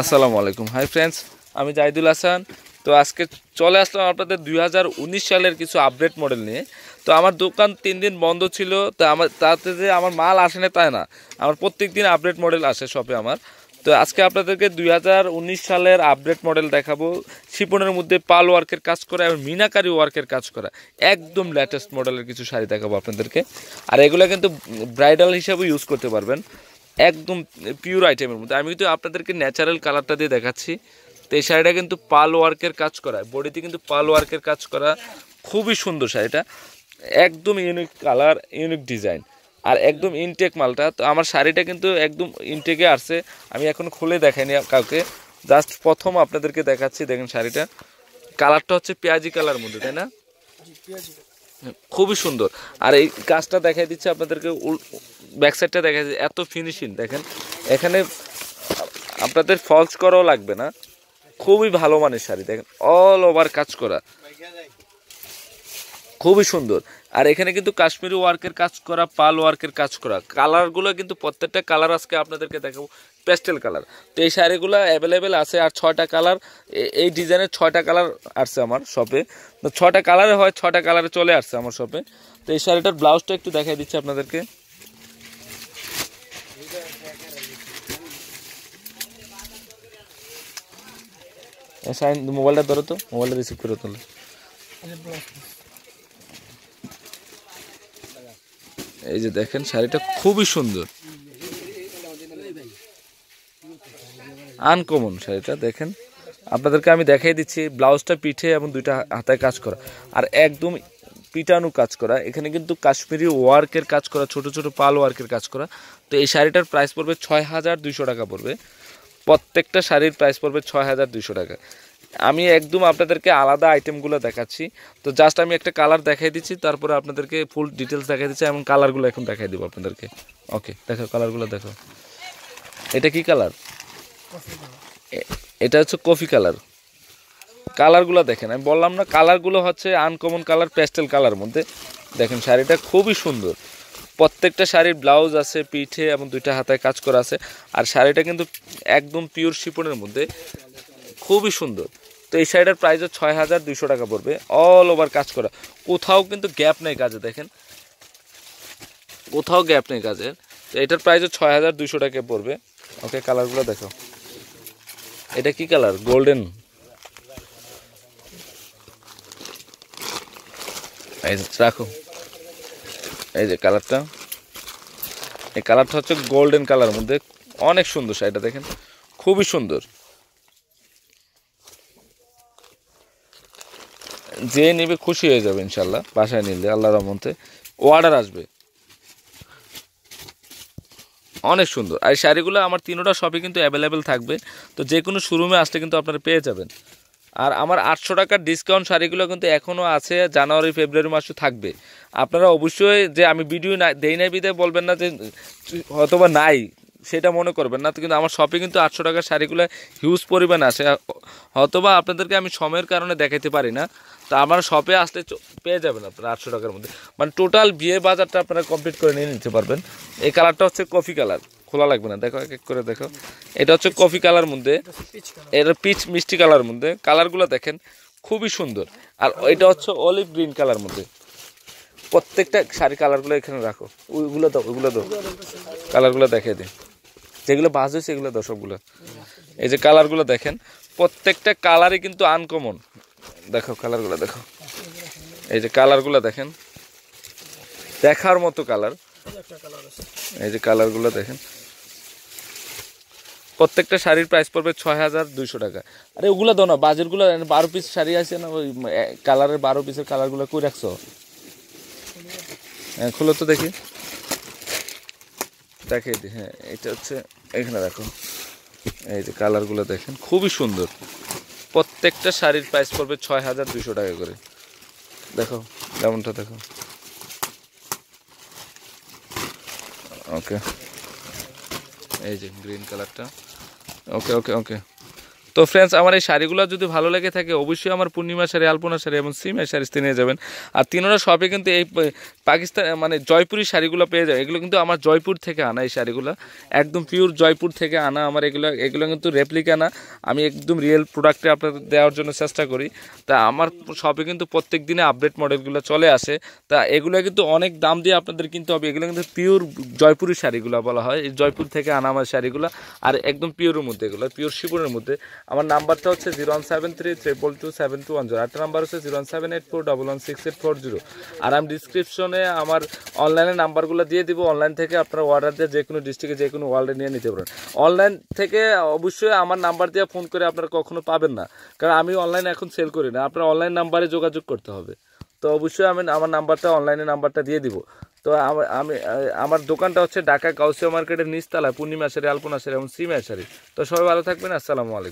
আসসালামু আলাইকুম hi friends আমি জাহিদুল হাসান তো আজকে চলে আসলাম আপনাদের দুই সালের কিছু আপডেট মডেল নিয়ে তো আমার দোকান তিন দিন বন্ধ ছিল তো আমার তাতে যে আমার মাল আসে না তাই না আমার প্রত্যেক দিন আপডেট মডেল আসে শপে আমার তো আজকে আপনাদেরকে দুই সালের আপডেট মডেল দেখাবো শিপনের মধ্যে পাল ওয়ার্কের কাজ করা এবং মিনাকারি ওয়ার্কের কাজ করা একদম লেটেস্ট মডেলের কিছু শাড়ি দেখাবো আপনাদেরকে আর এগুলো কিন্তু ব্রাইডাল হিসাবে ইউজ করতে পারবেন একদম পিওর আইটেমের মধ্যে আমি কিন্তু আপনাদেরকে ন্যাচারাল কালারটা দিয়ে দেখাচ্ছি তো এই শাড়িটা কিন্তু পাল ওয়ার্কের কাজ করা বডিতে কিন্তু পাল ওয়ার্কের কাজ করা খুবই সুন্দর শাড়িটা একদম ইউনিক কালার ইউনিক ডিজাইন আর একদম ইনটেক মালটা তো আমার শাড়িটা কিন্তু একদম ইনটেকে আসছে আমি এখন খুলে দেখাইনি কাউকে জাস্ট প্রথম আপনাদেরকে দেখাচ্ছি দেখেন শাড়িটা কালারটা হচ্ছে পেঁয়াজি কালার মধ্যে তাই না খুবই সুন্দর আর এই কাজটা দেখাই দিচ্ছে আপনাদেরকে ব্যাকসাইডটা দেখা যাচ্ছে এত ফিনিশিং দেখেন এখানে আপনাদের ফলস করাও লাগবে না খুবই ভালো মানের শাড়ি দেখেন অল ওভার কাজ করা খুবই সুন্দর আর এখানে কিন্তু কাশ্মীরি ওয়ার্কের কাজ করা পাল ওয়ার্কের কাজ করা কালারগুলো কিন্তু প্রত্যেকটা কালার আজকে আপনাদেরকে দেখাবো প্যাস্টেল কালার তো এই শাড়িগুলো অ্যাভেলেবেল আছে আর ছয়টা কালার এই ডিজাইনের ছয়টা কালার আসছে আমার শপে তো ছটা কালারে হয় ছটা কালারে চলে আসছে আমার শপে তো এই শাড়িটার ব্লাউজটা একটু দেখাই দিচ্ছি আপনাদেরকে সাইন মোবাইলটা ধরো তো মোবাইলটা রিসিভ করে তোলে এই যে দেখেন শাড়িটা খুবই সুন্দর আনকমন শাড়িটা দেখেন আপনাদেরকে আমি দেখাই দিচ্ছি ব্লাউজটা পিঠে এবং দুইটা হাতায় কাজ করা আর একদম পিটানো কাজ করা এখানে কিন্তু কাশ্মীরি ওয়ার্কের কাজ করা ছোট ছোট পাল ওয়ার্কের কাজ করা তো এই শাড়িটার প্রাইস পড়বে ছয় হাজার দুইশো টাকা পড়বে প্রত্যেকটা শাড়ির প্রাইস পড়বে ছয় হাজার দুইশো টাকা আমি একদম আপনাদেরকে আলাদা আইটেমগুলো দেখাচ্ছি তো জাস্ট আমি একটা কালার দেখাই দিচ্ছি তারপরে আপনাদেরকে ফুল ডিটেলস দেখাই দিচ্ছি এবং কালারগুলো এখন দেখাই দেবো আপনাদেরকে ওকে দেখো কালারগুলো দেখো এটা কি কালার এটা হচ্ছে কফি কালার কালারগুলো দেখেন আমি বললাম না কালারগুলো হচ্ছে আনকমন কালার প্যাস্টেল কালার মধ্যে দেখেন শাড়িটা খুবই সুন্দর প্রত্যেকটা শাড়ির ব্লাউজ আছে পিঠে এবং দুইটা হাতায় কাজ করা আছে আর শাড়িটা কিন্তু একদম পিওর শিপনের মধ্যে খুবই সুন্দর তো এই শাড়িটার হচ্ছে ছয় হাজার দুইশো টাকা পড়বে অল ওভার কাজ করা কোথাও কিন্তু গ্যাপ নেই কাজে দেখেন কোথাও গ্যাপ নেই কাজের তো এটার হচ্ছে ছয় হাজার দুইশো টাকা পড়বে ওকে কালারগুলো দেখো এটা কি কালার গোল্ডেন এই রাখো এই যে কালারটা এই কালারটা হচ্ছে গোল্ডেন কালার মধ্যে অনেক সুন্দর শাড়িটা দেখেন খুবই সুন্দর যে নেবে খুশি হয়ে যাবে ইনশাল্লাহ বাসায় নিলে আল্লাহ রহমতে অর্ডার আসবে অনেক সুন্দর আর শাড়িগুলো আমার তিনোটা শপে কিন্তু অ্যাভেলেবেল থাকবে তো যে কোনো শোরুমে আসলে কিন্তু আপনারা পেয়ে যাবেন আর আমার আটশো টাকার ডিসকাউন্ট শাড়িগুলো কিন্তু এখনও আছে জানুয়ারি ফেব্রুয়ারি মাসে থাকবে আপনারা অবশ্যই যে আমি ভিডিও না দেই নাই বিদে বলবেন না যে হয়তোবা নাই সেটা মনে করবেন না তো কিন্তু আমার শপে কিন্তু আটশো টাকার শাড়িগুলো হিউজ পরিমাণ আসে হয়তোবা আপনাদেরকে আমি সময়ের কারণে দেখাতে পারি না তো আমার শপে আসলে পেয়ে যাবেন আপনারা আটশো টাকার মধ্যে মানে টোটাল বিয়ে বাজারটা আপনারা কমপ্লিট করে নিয়ে নিতে পারবেন এই কালারটা হচ্ছে কফি কালার খোলা লাগবে না দেখো এক এক করে দেখো এটা হচ্ছে কফি কালার মধ্যে এটা পিচ মিষ্টি কালার মধ্যে কালারগুলো দেখেন খুবই সুন্দর আর এটা হচ্ছে অলিভ গ্রিন কালার মধ্যে প্রত্যেকটা শাড়ি কালারগুলো এখানে রাখো ওইগুলো দাও ওইগুলো দাও কালারগুলো দেখিয়ে দিন যেগুলো বাজ হয়েছে এগুলো দর্শকগুলো এই যে কালারগুলো দেখেন প্রত্যেকটা কালারই কিন্তু আনকমন দেখো কালারগুলো দেখো এই যে কালারগুলো দেখেন দেখার মতো কালার এই যে কালারগুলো দেখেন প্রত্যেকটা শাড়ির প্রাইস পড়বে ছয় হাজার দুইশো টাকা আরে ওগুলো দাও না বাজারগুলো বারো পিস শাড়ি আছে না ওই কালারের বারো পিসের কালারগুলো কই রাখছো হ্যাঁ খুলো তো দেখি দেখে দিই হ্যাঁ এটা হচ্ছে এখানে দেখো এই যে কালারগুলো দেখেন খুবই সুন্দর প্রত্যেকটা শাড়ির প্রাইস পড়বে ছয় হাজার দুশো টাকা করে দেখো যেমনটা দেখো ওকে এই যে গ্রিন কালারটা ওকে ওকে ওকে তো ফ্রেন্ডস আমার এই শাড়িগুলো যদি ভালো লেগে থাকে অবশ্যই আমার পূর্ণিমা শাড়ি আলপনা শাড়ি এবং সিমের শাড়ি নিয়ে যাবেন আর তিনোরা শপে কিন্তু এই পাকিস্তান মানে জয়পুরি শাড়িগুলো পেয়ে যায় এগুলো কিন্তু আমার জয়পুর থেকে আনা এই শাড়িগুলো একদম পিওর জয়পুর থেকে আনা আমার এগুলো এগুলো কিন্তু রেপ্লিকা না আমি একদম রিয়েল প্রোডাক্টে আপনাদের দেওয়ার জন্য চেষ্টা করি তা আমার শপে কিন্তু প্রত্যেক দিনে আপডেট মডেলগুলো চলে আসে তা এগুলো কিন্তু অনেক দাম দিয়ে আপনাদের কিনতে হবে এগুলো কিন্তু পিওর জয়পুরি শাড়িগুলো বলা হয় এই জয়পুর থেকে আনা আমার শাড়িগুলো আর একদম পিওরের মধ্যে এগুলো পিওর শিবুরের মধ্যে আমার নাম্বারটা হচ্ছে zero one seven three triple two seven two one zero আটটা নাম্বার হচ্ছে zero one seven eight four double one six eight four zero আর আমি ডিসক্রিপশন ডিসক্রিপশনে আমার অনলাইনে নাম্বারগুলো দিয়ে দিব অনলাইন থেকে আপনারা অর্ডার দিয়ে যে কোনো ডিস্ট্রিক্টে যে কোনো ওয়ার্ল্ডে নিয়ে নিতে পারেন অনলাইন থেকে অবশ্যই আমার নাম্বার দিয়ে ফোন করে আপনারা কখনো পাবেন না কারণ আমি অনলাইনে এখন সেল করি না আপনার অনলাইন নাম্বারে যোগাযোগ করতে হবে তো অবশ্যই আমি আমার নাম্বারটা অনলাইনে নাম্বারটা দিয়ে দিব তো আমি আমার দোকানটা হচ্ছে ঢাকা কাউসিয়া মার্কেটের নিচতলায় আলপনা সারি এবং সারি তো সবাই ভালো থাকবেন আসসালামু আলাইকুম